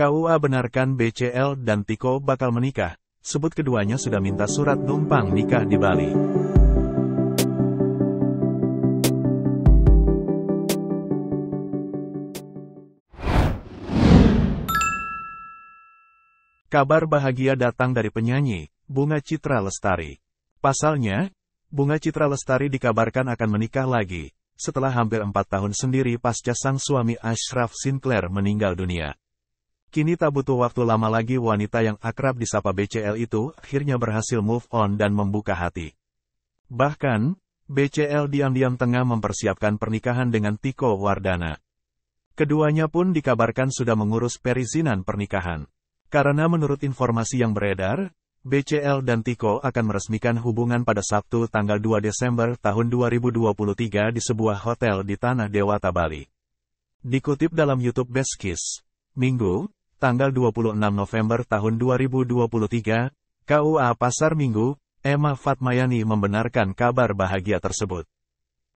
KUA benarkan BCL dan Tiko bakal menikah, sebut keduanya sudah minta surat numpang nikah di Bali. Kabar bahagia datang dari penyanyi, Bunga Citra Lestari. Pasalnya, Bunga Citra Lestari dikabarkan akan menikah lagi, setelah hampir empat tahun sendiri pasca sang suami Ashraf Sinclair meninggal dunia. Kini tak butuh waktu lama lagi wanita yang akrab disapa BCL itu akhirnya berhasil move on dan membuka hati. Bahkan, BCL diam-diam tengah mempersiapkan pernikahan dengan Tiko Wardana. Keduanya pun dikabarkan sudah mengurus perizinan pernikahan. Karena menurut informasi yang beredar, BCL dan Tiko akan meresmikan hubungan pada Sabtu tanggal 2 Desember tahun 2023 di sebuah hotel di Tanah Dewata Bali. Dikutip dalam YouTube Beskis, Minggu, tanggal 26 November tahun 2023, KUA Pasar Minggu, Emma Fatmayani membenarkan kabar bahagia tersebut.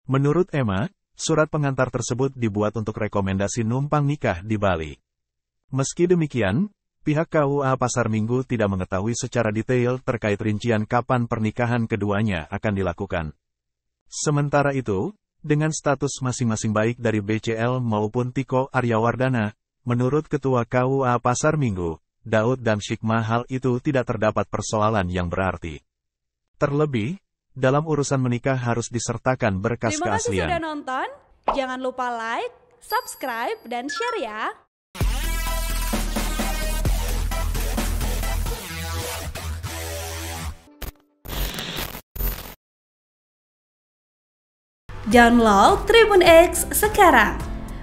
Menurut Emma, surat pengantar tersebut dibuat untuk rekomendasi numpang nikah di Bali. Meski demikian, pihak KUA Pasar Minggu tidak mengetahui secara detail terkait rincian kapan pernikahan keduanya akan dilakukan. Sementara itu, dengan status masing-masing baik dari BCL maupun Tiko Aryawardana, Menurut Ketua KUA Pasar Minggu, Daud dan Syikmah hal itu tidak terdapat persoalan yang berarti. Terlebih, dalam urusan menikah harus disertakan berkas Terima keaslian. Terima kasih sudah nonton. Jangan lupa like, subscribe, dan share ya. Download Tribun X sekarang